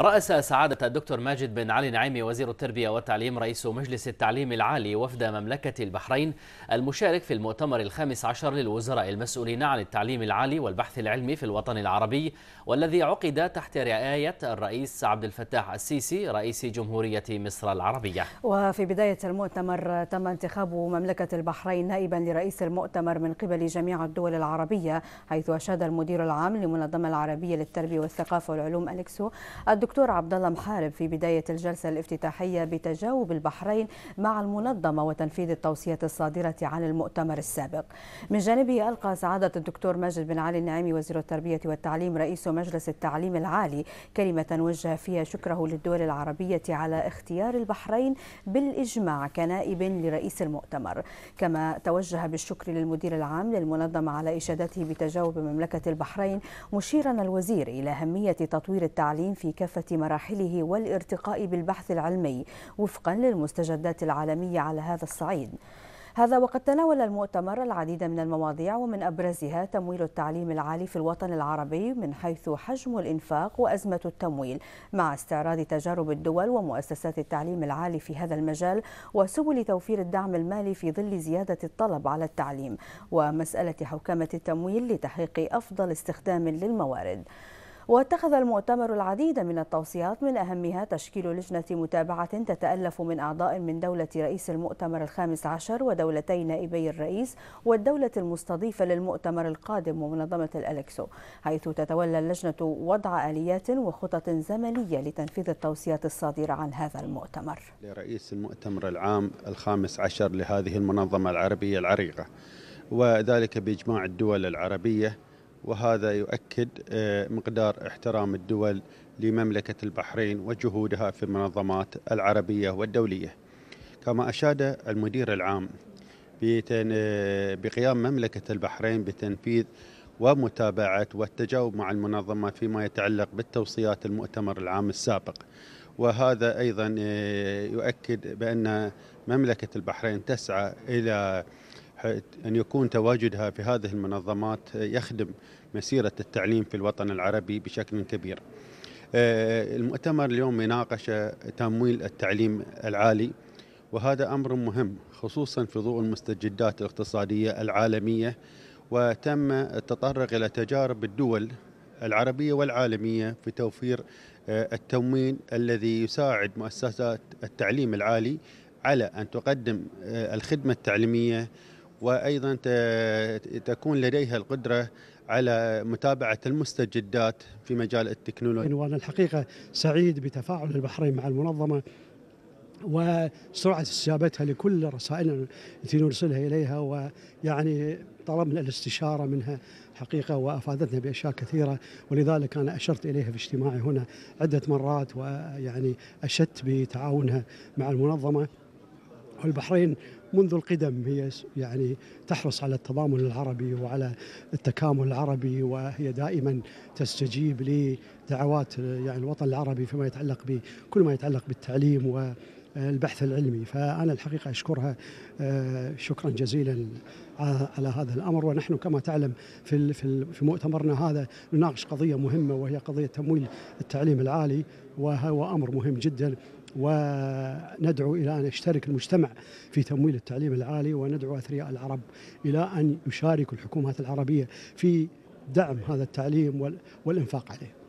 رأس سعادة الدكتور ماجد بن علي نعيمي وزير التربية والتعليم رئيس مجلس التعليم العالي وفد مملكة البحرين المشارك في المؤتمر الخامس عشر للوزراء المسؤولين عن التعليم العالي والبحث العلمي في الوطن العربي والذي عقد تحت رعاية الرئيس عبد الفتاح السيسي رئيس جمهورية مصر العربية وفي بداية المؤتمر تم انتخاب مملكة البحرين نائبا لرئيس المؤتمر من قبل جميع الدول العربية حيث أشاد المدير العام للمنظمة العربية للتربية والثقافة والعلوم أليكسو الدكتور عبد الله محارب في بدايه الجلسه الافتتاحيه بتجاوب البحرين مع المنظمه وتنفيذ التوصيه الصادره عن المؤتمر السابق. من جانبه القى سعاده الدكتور ماجد بن علي النعيمي وزير التربيه والتعليم رئيس مجلس التعليم العالي كلمه وجه فيها شكره للدول العربيه على اختيار البحرين بالاجماع كنائب لرئيس المؤتمر، كما توجه بالشكر للمدير العام للمنظمه على اشادته بتجاوب مملكه البحرين مشيرا الوزير الى اهميه تطوير التعليم في كافة كافة مراحله والارتقاء بالبحث العلمي وفقا للمستجدات العالمية على هذا الصعيد هذا وقد تناول المؤتمر العديد من المواضيع ومن أبرزها تمويل التعليم العالي في الوطن العربي من حيث حجم الإنفاق وأزمة التمويل مع استعراض تجارب الدول ومؤسسات التعليم العالي في هذا المجال وسبل توفير الدعم المالي في ظل زيادة الطلب على التعليم ومسألة حوكمة التمويل لتحقيق أفضل استخدام للموارد. واتخذ المؤتمر العديد من التوصيات من أهمها تشكيل لجنة متابعة تتألف من أعضاء من دولة رئيس المؤتمر الخامس عشر ودولتي نائبي الرئيس والدولة المستضيفة للمؤتمر القادم ومنظمة الألكسو حيث تتولى اللجنة وضع آليات وخطط زمنية لتنفيذ التوصيات الصادرة عن هذا المؤتمر لرئيس المؤتمر العام الخامس عشر لهذه المنظمة العربية العريقة وذلك بإجماع الدول العربية وهذا يؤكد آه، مقدار احترام الدول لمملكة البحرين وجهودها في المنظمات العربية والدولية كما أشاد المدير العام آه، بقيام مملكة البحرين بتنفيذ ومتابعة والتجاوب مع المنظمة فيما يتعلق بالتوصيات المؤتمر العام السابق وهذا أيضا آه، يؤكد بأن مملكة البحرين تسعى إلى أن يكون تواجدها في هذه المنظمات يخدم مسيرة التعليم في الوطن العربي بشكل كبير آه، المؤتمر اليوم يناقش تمويل التعليم العالي وهذا أمر مهم خصوصا في ضوء المستجدات الاقتصادية العالمية وتم التطرق إلى تجارب الدول العربية والعالمية في توفير آه، التمويل الذي يساعد مؤسسات التعليم العالي على أن تقدم آه، الخدمة التعليمية وايضا تكون لديها القدره على متابعه المستجدات في مجال التكنولوجيا. وانا الحقيقه سعيد بتفاعل البحرين مع المنظمه وسرعه استجابتها لكل رسائلنا التي نرسلها اليها ويعني طلبنا الاستشاره منها حقيقه وافادتنا باشياء كثيره ولذلك انا اشرت اليها في اجتماعي هنا عده مرات ويعني اشدت بتعاونها مع المنظمه والبحرين منذ القدم هي يعني تحرص على التضامن العربي وعلى التكامل العربي وهي دائما تستجيب لدعوات يعني الوطن العربي فيما يتعلق بكل ما يتعلق بالتعليم و البحث العلمي فأنا الحقيقة أشكرها آه، شكرا جزيلا على هذا الأمر ونحن كما تعلم في في مؤتمرنا هذا نناقش قضية مهمة وهي قضية تمويل التعليم العالي وهو أمر مهم جدا وندعو إلى أن يشترك المجتمع في تمويل التعليم العالي وندعو أثرياء العرب إلى أن يشاركوا الحكومات العربية في دعم هذا التعليم والإنفاق عليه